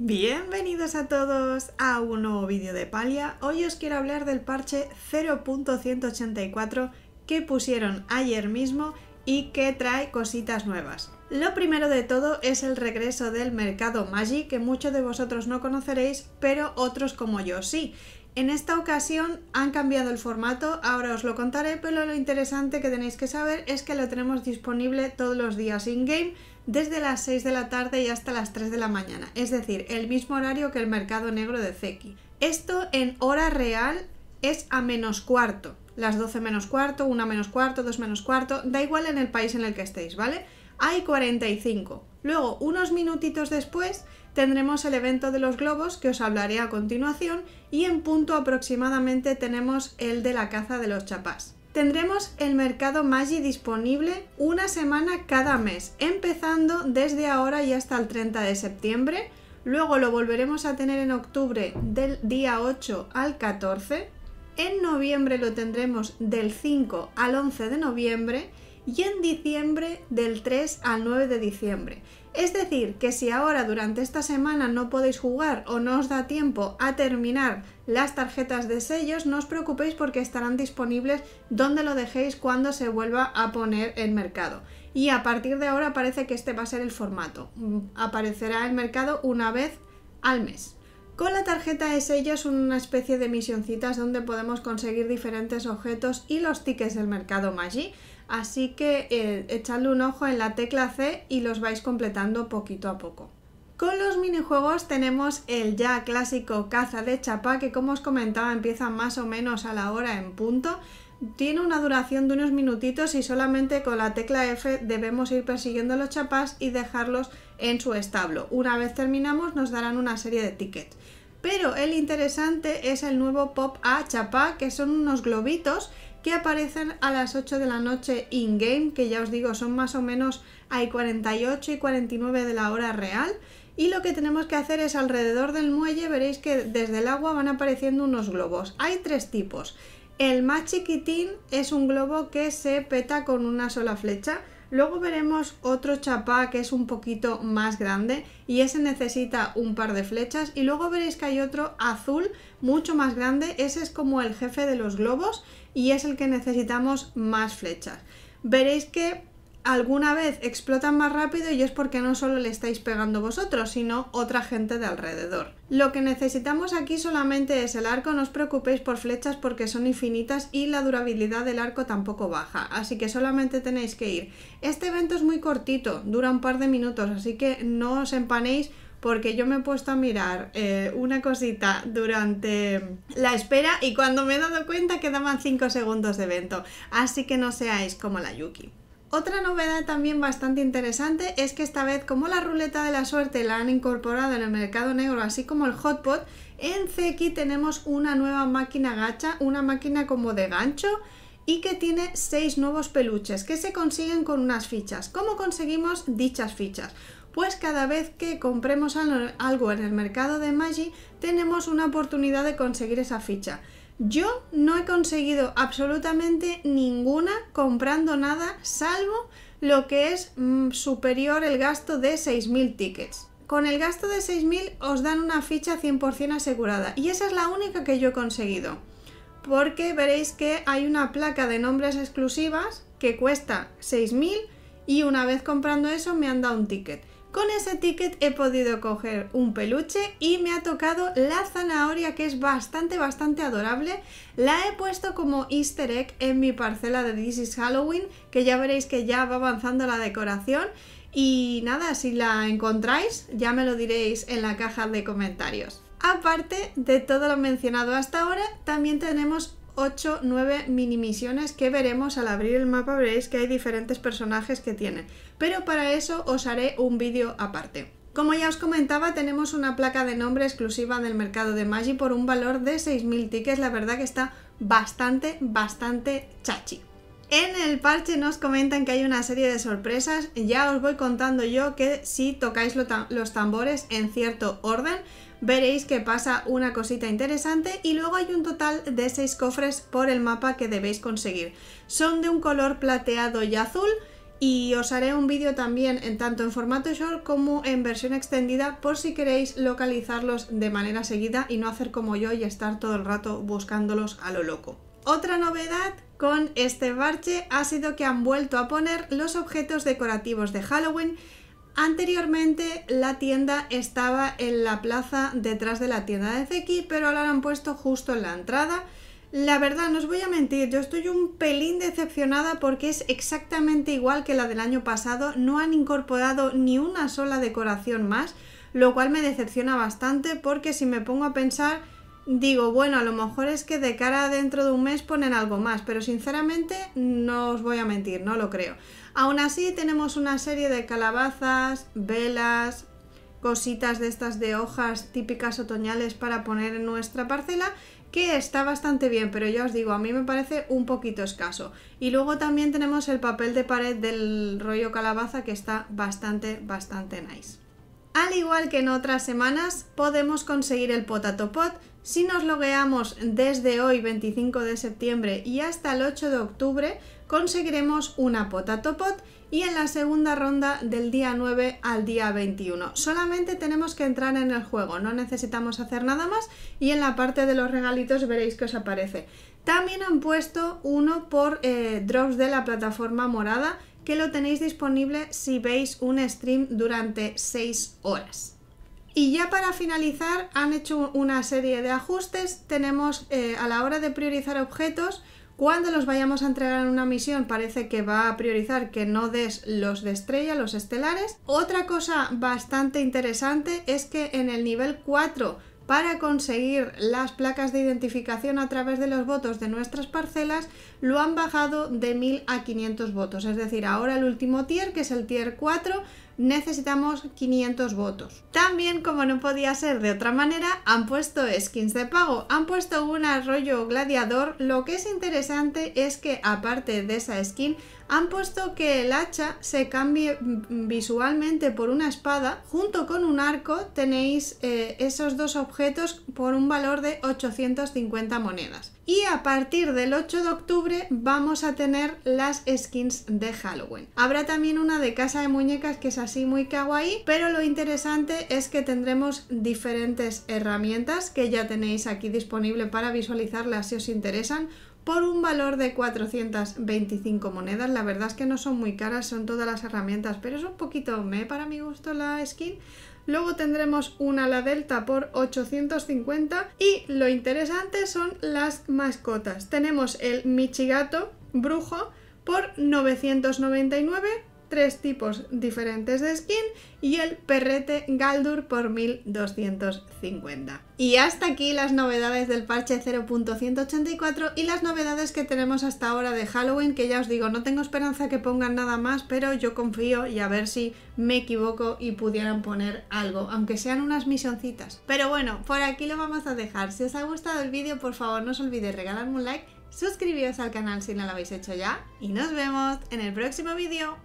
Bienvenidos a todos a un nuevo vídeo de Palia. Hoy os quiero hablar del parche 0.184 que pusieron ayer mismo y que trae cositas nuevas. Lo primero de todo es el regreso del mercado magi que muchos de vosotros no conoceréis, pero otros como yo sí. En esta ocasión han cambiado el formato, ahora os lo contaré, pero lo interesante que tenéis que saber es que lo tenemos disponible todos los días in-game desde las 6 de la tarde y hasta las 3 de la mañana, es decir, el mismo horario que el mercado negro de Zeki. Esto en hora real es a menos cuarto, las 12 menos cuarto, 1 menos cuarto, 2 menos cuarto, da igual en el país en el que estéis, ¿vale? Hay 45. Luego, unos minutitos después, tendremos el evento de los globos que os hablaré a continuación y en punto aproximadamente tenemos el de la caza de los chapás. Tendremos el mercado Maggi disponible una semana cada mes, empezando desde ahora y hasta el 30 de septiembre. Luego lo volveremos a tener en octubre del día 8 al 14. En noviembre lo tendremos del 5 al 11 de noviembre y en diciembre del 3 al 9 de diciembre. Es decir, que si ahora durante esta semana no podéis jugar o no os da tiempo a terminar las tarjetas de sellos, no os preocupéis porque estarán disponibles donde lo dejéis cuando se vuelva a poner en mercado. Y a partir de ahora parece que este va a ser el formato. Mm, aparecerá en mercado una vez al mes. Con la tarjeta de sellos una especie de misioncitas donde podemos conseguir diferentes objetos y los tickets del mercado Magi. Así que eh, echadle un ojo en la tecla C y los vais completando poquito a poco. Con los minijuegos tenemos el ya clásico caza de Chapá, que como os comentaba empieza más o menos a la hora en punto. Tiene una duración de unos minutitos y solamente con la tecla F debemos ir persiguiendo los chapas y dejarlos en su establo. Una vez terminamos nos darán una serie de tickets. Pero el interesante es el nuevo Pop A Chapá, que son unos globitos que aparecen a las 8 de la noche in-game, que ya os digo, son más o menos hay 48 y 49 de la hora real. Y lo que tenemos que hacer es alrededor del muelle, veréis que desde el agua van apareciendo unos globos. Hay tres tipos. El más chiquitín es un globo que se peta con una sola flecha Luego veremos otro chapá que es un poquito más grande y ese necesita un par de flechas y luego veréis que hay otro azul mucho más grande, ese es como el jefe de los globos y es el que necesitamos más flechas. Veréis que alguna vez explotan más rápido y es porque no solo le estáis pegando vosotros, sino otra gente de alrededor. Lo que necesitamos aquí solamente es el arco, no os preocupéis por flechas porque son infinitas y la durabilidad del arco tampoco baja, así que solamente tenéis que ir. Este evento es muy cortito, dura un par de minutos, así que no os empanéis porque yo me he puesto a mirar eh, una cosita durante la espera y cuando me he dado cuenta quedaban 5 segundos de evento, así que no seáis como la Yuki. Otra novedad también bastante interesante es que esta vez, como la ruleta de la suerte la han incorporado en el mercado negro, así como el hotpot, en CX tenemos una nueva máquina gacha, una máquina como de gancho y que tiene seis nuevos peluches que se consiguen con unas fichas. ¿Cómo conseguimos dichas fichas? Pues cada vez que compremos algo en el mercado de Magi tenemos una oportunidad de conseguir esa ficha. Yo no he conseguido absolutamente ninguna comprando nada salvo lo que es mm, superior el gasto de 6.000 tickets. Con el gasto de 6.000 os dan una ficha 100% asegurada y esa es la única que yo he conseguido. Porque veréis que hay una placa de nombres exclusivas que cuesta 6.000 y una vez comprando eso me han dado un ticket. Con ese ticket he podido coger un peluche y me ha tocado la zanahoria que es bastante, bastante adorable. La he puesto como easter egg en mi parcela de This is Halloween, que ya veréis que ya va avanzando la decoración. Y nada, si la encontráis ya me lo diréis en la caja de comentarios. Aparte de todo lo mencionado hasta ahora, también tenemos 8, 9 mini misiones que veremos al abrir el mapa. Veréis que hay diferentes personajes que tienen. Pero para eso os haré un vídeo aparte. Como ya os comentaba, tenemos una placa de nombre exclusiva del mercado de Magi por un valor de 6.000 tickets. La verdad que está bastante, bastante chachi. En el parche nos comentan que hay una serie de sorpresas. Ya os voy contando yo que si tocáis los tambores en cierto orden, veréis que pasa una cosita interesante y luego hay un total de 6 cofres por el mapa que debéis conseguir. Son de un color plateado y azul y os haré un vídeo también en tanto en formato short como en versión extendida por si queréis localizarlos de manera seguida y no hacer como yo y estar todo el rato buscándolos a lo loco. Otra novedad con este parche ha sido que han vuelto a poner los objetos decorativos de Halloween. Anteriormente la tienda estaba en la plaza detrás de la tienda de Zeki, pero ahora la han puesto justo en la entrada. La verdad, no os voy a mentir, yo estoy un pelín decepcionada porque es exactamente igual que la del año pasado, no han incorporado ni una sola decoración más, lo cual me decepciona bastante porque si me pongo a pensar digo, bueno, a lo mejor es que de cara a dentro de un mes ponen algo más, pero sinceramente no os voy a mentir, no lo creo. Aún así tenemos una serie de calabazas, velas, cositas de estas de hojas típicas otoñales para poner en nuestra parcela que está bastante bien, pero ya os digo, a mí me parece un poquito escaso. Y luego también tenemos el papel de pared del rollo calabaza que está bastante, bastante nice. Al igual que en otras semanas, podemos conseguir el Potato Pot si nos logueamos desde hoy 25 de septiembre y hasta el 8 de octubre, conseguiremos una Potato Pot y en la segunda ronda del día 9 al día 21. Solamente tenemos que entrar en el juego, no necesitamos hacer nada más y en la parte de los regalitos veréis que os aparece. También han puesto uno por eh, drops de la plataforma morada que lo tenéis disponible si veis un stream durante 6 horas. Y ya para finalizar, han hecho una serie de ajustes. Tenemos eh, a la hora de priorizar objetos, cuando los vayamos a entregar en una misión parece que va a priorizar que no des los de estrella, los estelares. Otra cosa bastante interesante es que en el nivel 4 para conseguir las placas de identificación a través de los votos de nuestras parcelas, lo han bajado de 1000 a 500 votos. Es decir, ahora el último tier, que es el tier 4, necesitamos 500 votos. También, como no podía ser de otra manera, han puesto skins de pago, han puesto un arroyo gladiador. Lo que es interesante es que aparte de esa skin, han puesto que el hacha se cambie mm, visualmente por una espada. Junto con un arco tenéis eh, esos dos objetos por un valor de 850 monedas. Y a partir del 8 de octubre vamos a tener las skins de Halloween. Habrá también una de Casa de Muñecas que es así muy kawaii, pero lo interesante es que tendremos diferentes herramientas que ya tenéis aquí disponible para visualizarlas si os interesan por un valor de 425 monedas. La verdad es que no son muy caras, son todas las herramientas, pero es un poquito me para mi gusto la skin. Luego tendremos una la delta por 850 y lo interesante son las mascotas. Tenemos el Michigato brujo por 999 tres tipos diferentes de skin y el perrete Galdur por 1250. Y hasta aquí las novedades del parche 0.184 y las novedades que tenemos hasta ahora de Halloween, que ya os digo, no tengo esperanza que pongan nada más, pero yo confío y a ver si me equivoco y pudieran poner algo, aunque sean unas misioncitas. Pero bueno, por aquí lo vamos a dejar. Si os ha gustado el vídeo, por favor no os olvidéis regalarme un like suscribíos al canal si no lo habéis hecho ya y nos vemos en el próximo vídeo.